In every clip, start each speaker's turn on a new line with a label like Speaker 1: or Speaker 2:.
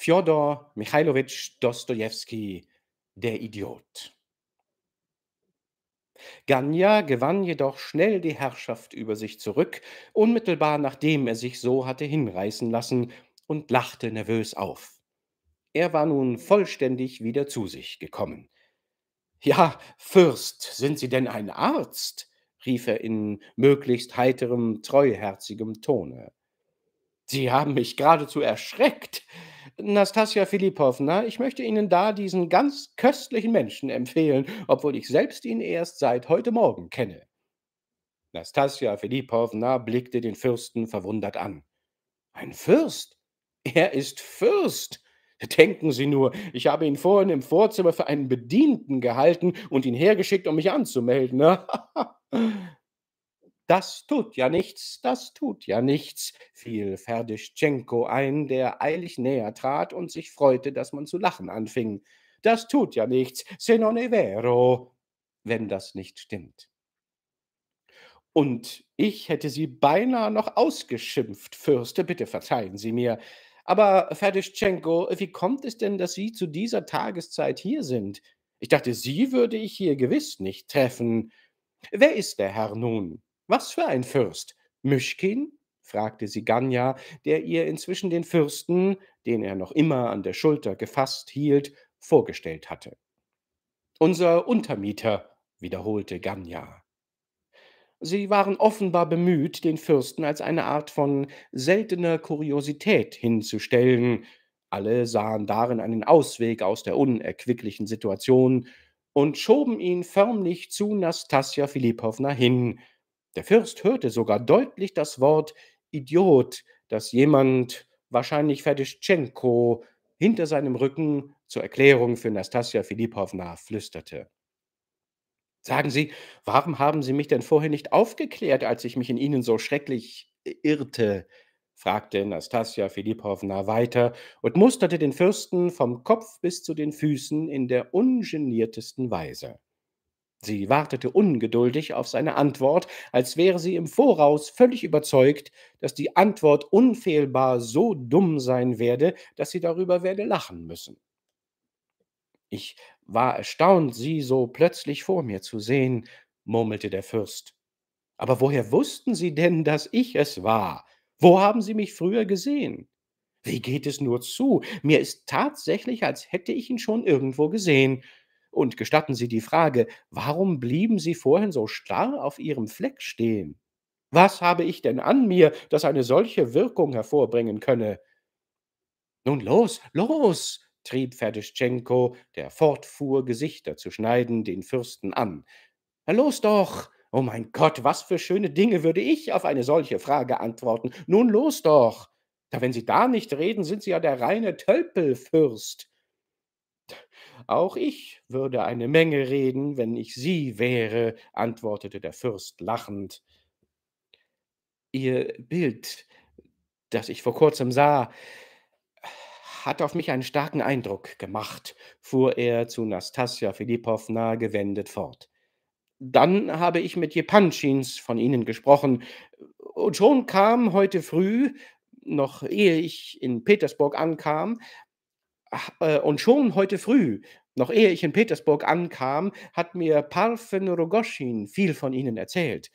Speaker 1: Fjodor Michailowitsch Dostojewski, der Idiot. Ganja gewann jedoch schnell die Herrschaft über sich zurück, unmittelbar nachdem er sich so hatte hinreißen lassen, und lachte nervös auf. Er war nun vollständig wieder zu sich gekommen. Ja, Fürst, sind Sie denn ein Arzt? rief er in möglichst heiterem, treuherzigem Tone. Sie haben mich geradezu erschreckt. Nastasia Filipovna, ne? ich möchte Ihnen da diesen ganz köstlichen Menschen empfehlen, obwohl ich selbst ihn erst seit heute Morgen kenne. Nastasia Filipovna blickte den Fürsten verwundert an. Ein Fürst? Er ist Fürst! Denken Sie nur, ich habe ihn vorhin im Vorzimmer für einen Bedienten gehalten und ihn hergeschickt, um mich anzumelden. Ne? Das tut ja nichts, das tut ja nichts, fiel Ferdischtschenko ein, der eilig näher trat und sich freute, dass man zu lachen anfing. Das tut ja nichts, se non è vero, wenn das nicht stimmt. Und ich hätte sie beinahe noch ausgeschimpft, Fürste, bitte verzeihen Sie mir. Aber Ferdischtschenko, wie kommt es denn, dass Sie zu dieser Tageszeit hier sind? Ich dachte, Sie würde ich hier gewiss nicht treffen. Wer ist der Herr nun? Was für ein Fürst? Mischkin? fragte sie Ganja, der ihr inzwischen den Fürsten, den er noch immer an der Schulter gefasst hielt, vorgestellt hatte. Unser Untermieter, wiederholte Ganja. Sie waren offenbar bemüht, den Fürsten als eine Art von seltener Kuriosität hinzustellen. Alle sahen darin einen Ausweg aus der unerquicklichen Situation und schoben ihn förmlich zu Nastassja Philippowna hin, der Fürst hörte sogar deutlich das Wort Idiot, das jemand, wahrscheinlich Fedischenko, hinter seinem Rücken zur Erklärung für Nastassja Filipowna flüsterte. Sagen Sie, warum haben Sie mich denn vorher nicht aufgeklärt, als ich mich in Ihnen so schrecklich irrte? fragte Nastassja Filipowna weiter und musterte den Fürsten vom Kopf bis zu den Füßen in der ungeniertesten Weise. Sie wartete ungeduldig auf seine Antwort, als wäre sie im Voraus völlig überzeugt, dass die Antwort unfehlbar so dumm sein werde, dass sie darüber werde lachen müssen. Ich war erstaunt, sie so plötzlich vor mir zu sehen, murmelte der Fürst. Aber woher wussten Sie denn, dass ich es war? Wo haben Sie mich früher gesehen? Wie geht es nur zu? Mir ist tatsächlich, als hätte ich ihn schon irgendwo gesehen. Und gestatten Sie die Frage, warum blieben Sie vorhin so starr auf Ihrem Fleck stehen? Was habe ich denn an mir, das eine solche Wirkung hervorbringen könne? Nun los, los! trieb Ferdischtschenko, der fortfuhr, Gesichter zu schneiden, den Fürsten an. los doch! Oh mein Gott, was für schöne Dinge würde ich auf eine solche Frage antworten. Nun los doch! Da wenn Sie da nicht reden, sind Sie ja der reine Tölpelfürst. Auch ich würde eine Menge reden, wenn ich Sie wäre, antwortete der Fürst lachend. Ihr Bild, das ich vor kurzem sah, hat auf mich einen starken Eindruck gemacht, fuhr er zu Nastassja Philippowna gewendet fort. Dann habe ich mit Jepanschins von Ihnen gesprochen, und schon kam heute früh, noch ehe ich in Petersburg ankam, äh, und schon heute früh, noch ehe ich in Petersburg ankam, hat mir Parfen Rogoschin viel von ihnen erzählt.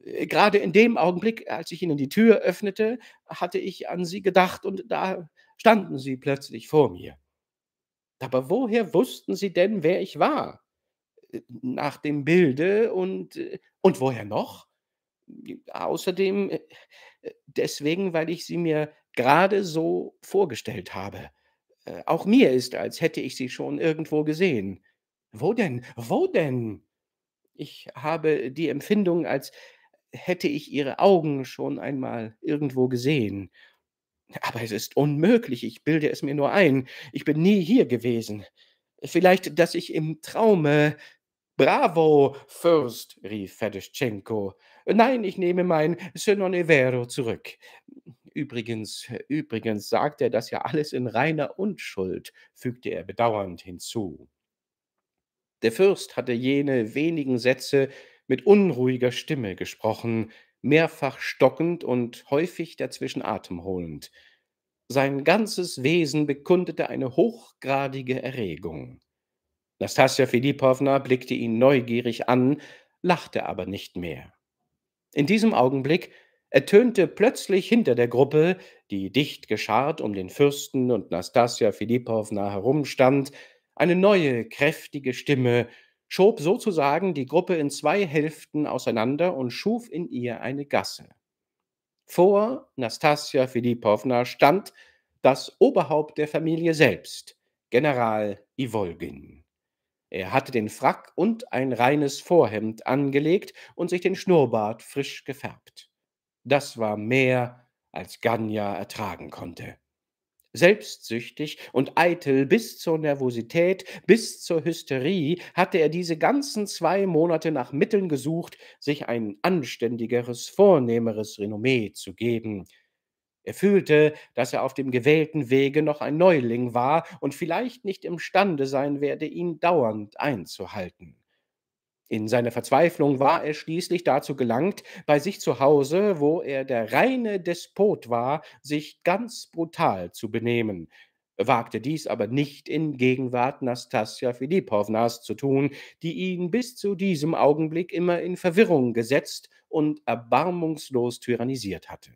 Speaker 1: Äh, gerade in dem Augenblick, als ich ihnen die Tür öffnete, hatte ich an sie gedacht und da standen sie plötzlich vor mir. Aber woher wussten sie denn, wer ich war? Äh, nach dem Bilde und, und woher noch? Außerdem deswegen, weil ich sie mir gerade so vorgestellt habe. Äh, auch mir ist, als hätte ich sie schon irgendwo gesehen. Wo denn? Wo denn? Ich habe die Empfindung, als hätte ich ihre Augen schon einmal irgendwo gesehen. Aber es ist unmöglich, ich bilde es mir nur ein. Ich bin nie hier gewesen. Vielleicht, dass ich im Traume. Bravo, Fürst, rief Fedoschenko. Nein, ich nehme mein Synonevero zurück. Übrigens, übrigens sagt er das ja alles in reiner Unschuld, fügte er bedauernd hinzu. Der Fürst hatte jene wenigen Sätze mit unruhiger Stimme gesprochen, mehrfach stockend und häufig dazwischen atemholend. Sein ganzes Wesen bekundete eine hochgradige Erregung. Nastasja Filipowna blickte ihn neugierig an, lachte aber nicht mehr. In diesem Augenblick ertönte plötzlich hinter der Gruppe, die dicht geschart um den Fürsten und Nastassja Philippowna herumstand, eine neue, kräftige Stimme, schob sozusagen die Gruppe in zwei Hälften auseinander und schuf in ihr eine Gasse. Vor Nastassja Philippowna stand das Oberhaupt der Familie selbst, General Iwolgin. Er hatte den Frack und ein reines Vorhemd angelegt und sich den Schnurrbart frisch gefärbt. Das war mehr, als Ganya ertragen konnte. Selbstsüchtig und eitel bis zur Nervosität, bis zur Hysterie hatte er diese ganzen zwei Monate nach Mitteln gesucht, sich ein anständigeres, vornehmeres Renommee zu geben. Er fühlte, dass er auf dem gewählten Wege noch ein Neuling war und vielleicht nicht imstande sein werde, ihn dauernd einzuhalten. In seiner Verzweiflung war er schließlich dazu gelangt, bei sich zu Hause, wo er der reine Despot war, sich ganz brutal zu benehmen, wagte dies aber nicht in Gegenwart Nastassja Filipownas zu tun, die ihn bis zu diesem Augenblick immer in Verwirrung gesetzt und erbarmungslos tyrannisiert hatte.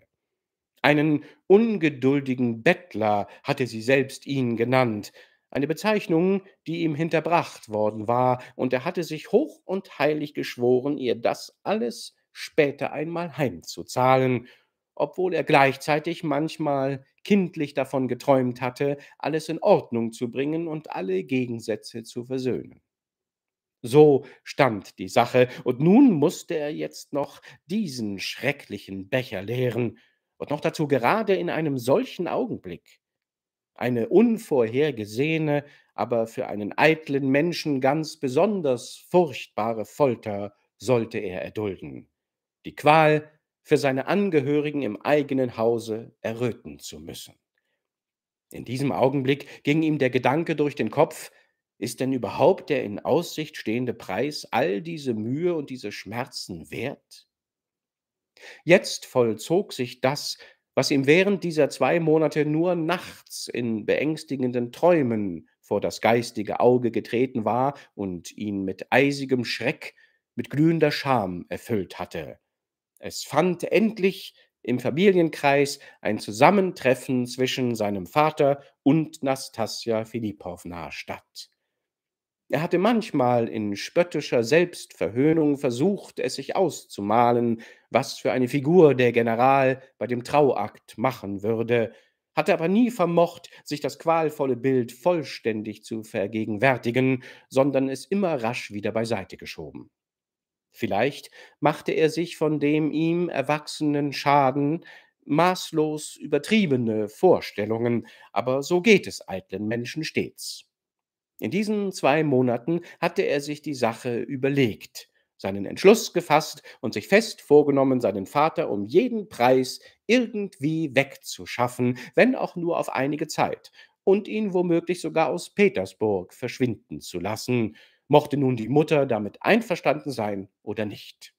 Speaker 1: Einen ungeduldigen Bettler hatte sie selbst ihn genannt, eine Bezeichnung, die ihm hinterbracht worden war, und er hatte sich hoch und heilig geschworen, ihr das alles später einmal heimzuzahlen, obwohl er gleichzeitig manchmal kindlich davon geträumt hatte, alles in Ordnung zu bringen und alle Gegensätze zu versöhnen. So stand die Sache, und nun musste er jetzt noch diesen schrecklichen Becher leeren, und noch dazu gerade in einem solchen Augenblick eine unvorhergesehene, aber für einen eitlen Menschen ganz besonders furchtbare Folter sollte er erdulden, die Qual, für seine Angehörigen im eigenen Hause erröten zu müssen. In diesem Augenblick ging ihm der Gedanke durch den Kopf, ist denn überhaupt der in Aussicht stehende Preis all diese Mühe und diese Schmerzen wert? Jetzt vollzog sich das, was ihm während dieser zwei Monate nur nachts in beängstigenden Träumen vor das geistige Auge getreten war und ihn mit eisigem Schreck, mit glühender Scham erfüllt hatte. Es fand endlich im Familienkreis ein Zusammentreffen zwischen seinem Vater und Nastassja Filipowna statt. Er hatte manchmal in spöttischer Selbstverhöhnung versucht, es sich auszumalen, was für eine Figur der General bei dem Trauakt machen würde, hatte aber nie vermocht, sich das qualvolle Bild vollständig zu vergegenwärtigen, sondern es immer rasch wieder beiseite geschoben. Vielleicht machte er sich von dem ihm erwachsenen Schaden maßlos übertriebene Vorstellungen, aber so geht es eitlen Menschen stets. In diesen zwei Monaten hatte er sich die Sache überlegt, seinen Entschluss gefasst und sich fest vorgenommen, seinen Vater um jeden Preis irgendwie wegzuschaffen, wenn auch nur auf einige Zeit, und ihn womöglich sogar aus Petersburg verschwinden zu lassen, mochte nun die Mutter damit einverstanden sein oder nicht.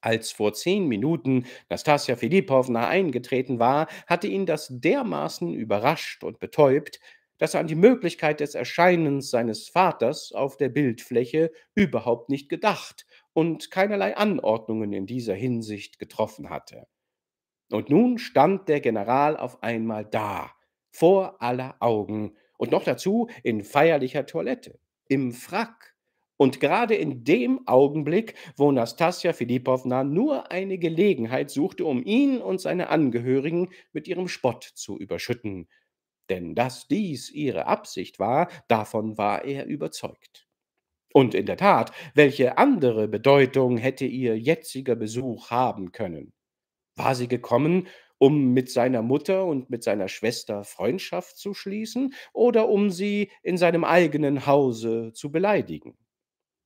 Speaker 1: Als vor zehn Minuten Nastassja Filipowna eingetreten war, hatte ihn das dermaßen überrascht und betäubt, dass er an die Möglichkeit des Erscheinens seines Vaters auf der Bildfläche überhaupt nicht gedacht und keinerlei Anordnungen in dieser Hinsicht getroffen hatte. Und nun stand der General auf einmal da, vor aller Augen, und noch dazu in feierlicher Toilette, im Frack. Und gerade in dem Augenblick, wo Nastassja Filipowna nur eine Gelegenheit suchte, um ihn und seine Angehörigen mit ihrem Spott zu überschütten denn dass dies ihre Absicht war, davon war er überzeugt. Und in der Tat, welche andere Bedeutung hätte ihr jetziger Besuch haben können? War sie gekommen, um mit seiner Mutter und mit seiner Schwester Freundschaft zu schließen oder um sie in seinem eigenen Hause zu beleidigen?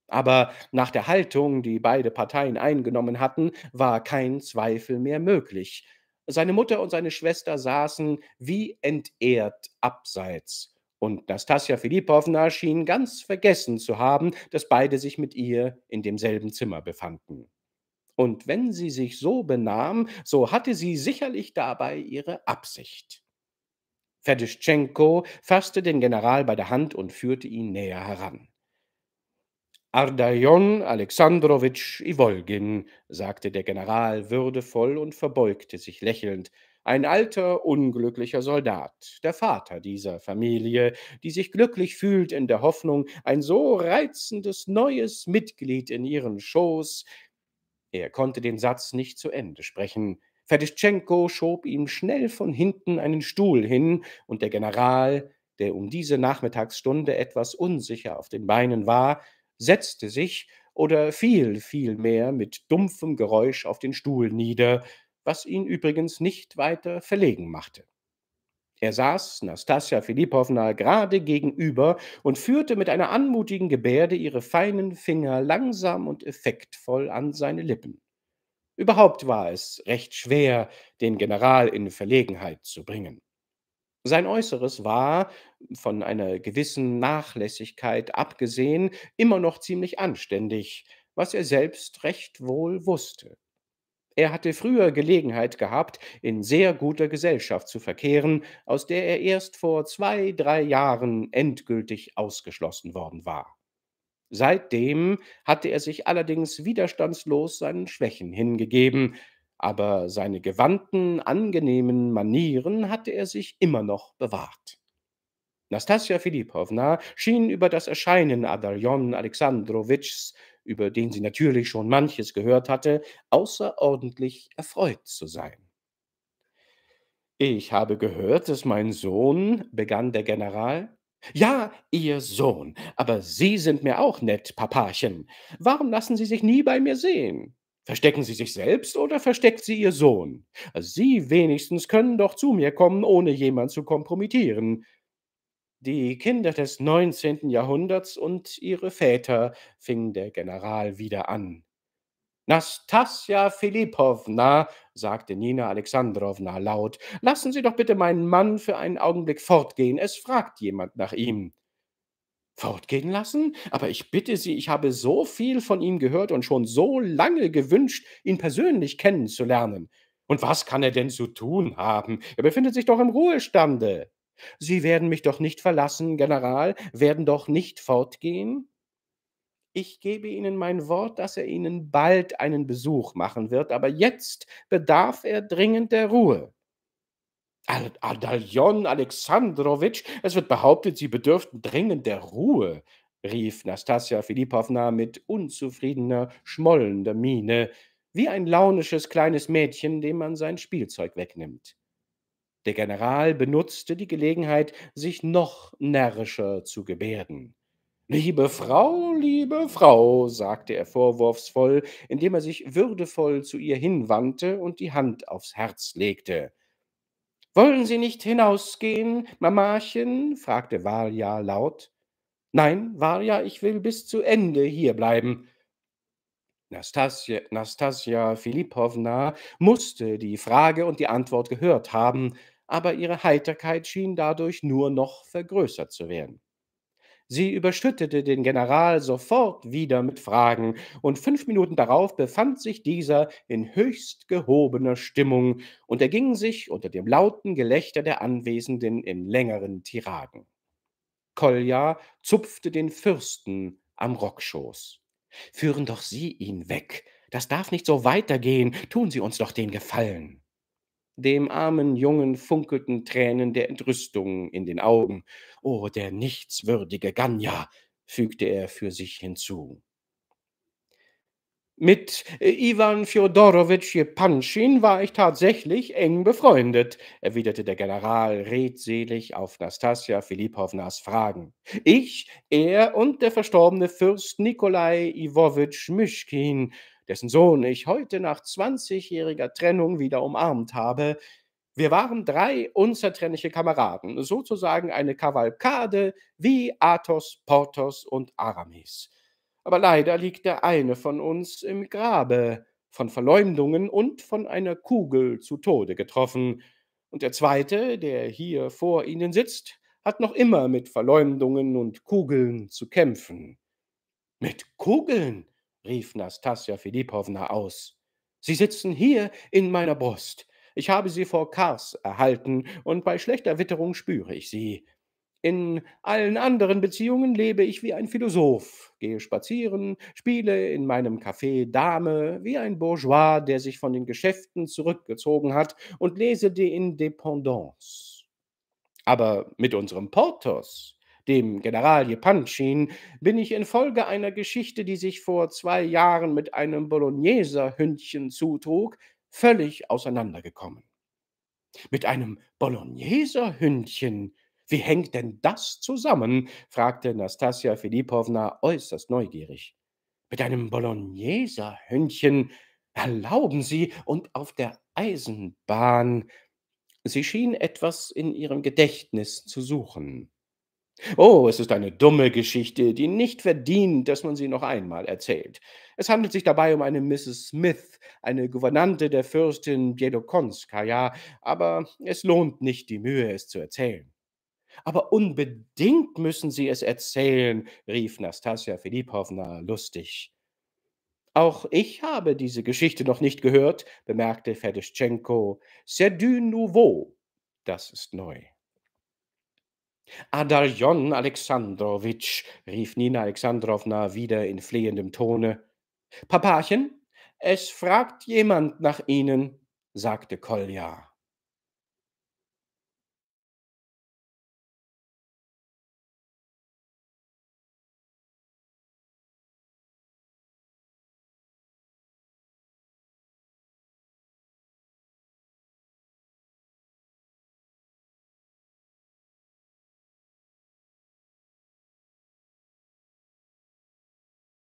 Speaker 1: Aber nach der Haltung, die beide Parteien eingenommen hatten, war kein Zweifel mehr möglich. Seine Mutter und seine Schwester saßen wie entehrt abseits. Und Nastassja Filipowna schien ganz vergessen zu haben, dass beide sich mit ihr in demselben Zimmer befanden. Und wenn sie sich so benahm, so hatte sie sicherlich dabei ihre Absicht. Ferdischtschenko fasste den General bei der Hand und führte ihn näher heran. Ardajon Alexandrowitsch Iwolgin, sagte der General würdevoll und verbeugte sich lächelnd, ein alter, unglücklicher Soldat, der Vater dieser Familie, die sich glücklich fühlt in der Hoffnung, ein so reizendes neues Mitglied in ihren Schoß. Er konnte den Satz nicht zu Ende sprechen. Fedischenko schob ihm schnell von hinten einen Stuhl hin, und der General, der um diese Nachmittagsstunde etwas unsicher auf den Beinen war, setzte sich oder fiel vielmehr mit dumpfem Geräusch auf den Stuhl nieder, was ihn übrigens nicht weiter verlegen machte. Er saß Nastassja Filipowna gerade gegenüber und führte mit einer anmutigen Gebärde ihre feinen Finger langsam und effektvoll an seine Lippen. Überhaupt war es recht schwer, den General in Verlegenheit zu bringen. Sein Äußeres war, von einer gewissen Nachlässigkeit abgesehen, immer noch ziemlich anständig, was er selbst recht wohl wusste. Er hatte früher Gelegenheit gehabt, in sehr guter Gesellschaft zu verkehren, aus der er erst vor zwei, drei Jahren endgültig ausgeschlossen worden war. Seitdem hatte er sich allerdings widerstandslos seinen Schwächen hingegeben, aber seine gewandten, angenehmen Manieren hatte er sich immer noch bewahrt. Nastassja Filipowna schien über das Erscheinen Adarjon Alexandrowitschs, über den sie natürlich schon manches gehört hatte, außerordentlich erfreut zu sein. Ich habe gehört, dass mein Sohn, begann der General. Ja, Ihr Sohn, aber Sie sind mir auch nett, Papachen. Warum lassen Sie sich nie bei mir sehen? Verstecken sie sich selbst oder versteckt sie ihr Sohn? Also sie wenigstens können doch zu mir kommen, ohne jemand zu kompromittieren. Die Kinder des 19. Jahrhunderts und ihre Väter, fing der General wieder an. Nastassja Filipowna, sagte Nina Alexandrowna laut, lassen Sie doch bitte meinen Mann für einen Augenblick fortgehen, es fragt jemand nach ihm fortgehen lassen? Aber ich bitte Sie, ich habe so viel von ihm gehört und schon so lange gewünscht, ihn persönlich kennenzulernen. Und was kann er denn zu tun haben? Er befindet sich doch im Ruhestande. Sie werden mich doch nicht verlassen, General, werden doch nicht fortgehen? Ich gebe Ihnen mein Wort, dass er Ihnen bald einen Besuch machen wird, aber jetzt bedarf er dringend der Ruhe. Adaljon Alexandrowitsch, es wird behauptet, Sie bedürften dringend der Ruhe, rief Nastassja Philippowna mit unzufriedener, schmollender Miene, wie ein launisches kleines Mädchen, dem man sein Spielzeug wegnimmt. Der General benutzte die Gelegenheit, sich noch närrischer zu gebärden. Liebe Frau, liebe Frau, sagte er vorwurfsvoll, indem er sich würdevoll zu ihr hinwandte und die Hand aufs Herz legte. Wollen Sie nicht hinausgehen, Mamachen? fragte Valja laut. Nein, Valja, ich will bis zu Ende hierbleiben. bleiben. Nastasia, Nastasia Filipowna musste die Frage und die Antwort gehört haben, aber ihre Heiterkeit schien dadurch nur noch vergrößert zu werden. Sie überschüttete den General sofort wieder mit Fragen, und fünf Minuten darauf befand sich dieser in höchst gehobener Stimmung und erging sich unter dem lauten Gelächter der Anwesenden in längeren Tiraden. Kolja zupfte den Fürsten am Rockschoß. Führen doch Sie ihn weg. Das darf nicht so weitergehen. Tun Sie uns doch den Gefallen. Dem armen Jungen funkelten Tränen der Entrüstung in den Augen. oh, der nichtswürdige Ganja, fügte er für sich hinzu. Mit äh, Iwan Fjodorowitsch Jepanschin war ich tatsächlich eng befreundet, erwiderte der General redselig auf Nastassja Filipovnas Fragen. Ich, er und der verstorbene Fürst Nikolai Iwowitsch Mischkin dessen Sohn ich heute nach 20-jähriger Trennung wieder umarmt habe. Wir waren drei unzertrennliche Kameraden, sozusagen eine Kavalkade wie Athos, Porthos und Aramis. Aber leider liegt der eine von uns im Grabe, von Verleumdungen und von einer Kugel zu Tode getroffen. Und der zweite, der hier vor Ihnen sitzt, hat noch immer mit Verleumdungen und Kugeln zu kämpfen. Mit Kugeln? rief Nastassja Philippowna aus. Sie sitzen hier in meiner Brust. Ich habe sie vor Kars erhalten, und bei schlechter Witterung spüre ich sie. In allen anderen Beziehungen lebe ich wie ein Philosoph, gehe spazieren, spiele in meinem Café Dame, wie ein Bourgeois, der sich von den Geschäften zurückgezogen hat, und lese die Independance. Aber mit unserem Portos, dem General Jepanchin, bin ich infolge einer Geschichte, die sich vor zwei Jahren mit einem Bologneser Hündchen zutrug, völlig auseinandergekommen. Mit einem Bologneser Hündchen? Wie hängt denn das zusammen? fragte Nastassja Filipowna äußerst neugierig. Mit einem Bologneser Hündchen? Erlauben Sie, und auf der Eisenbahn. Sie schien etwas in ihrem Gedächtnis zu suchen. Oh, es ist eine dumme Geschichte, die nicht verdient, dass man sie noch einmal erzählt. Es handelt sich dabei um eine Mrs. Smith, eine Gouvernante der Fürstin Biedokonska, ja, aber es lohnt nicht die Mühe, es zu erzählen. Aber unbedingt müssen Sie es erzählen, rief Nastassja Philipowna lustig. Auch ich habe diese Geschichte noch nicht gehört, bemerkte Fedoschenko. C'est du nouveau. Das ist neu. Adarjon Alexandrowitsch, rief Nina Alexandrowna wieder in flehendem Tone. Papachen, es fragt jemand nach Ihnen, sagte Kolja.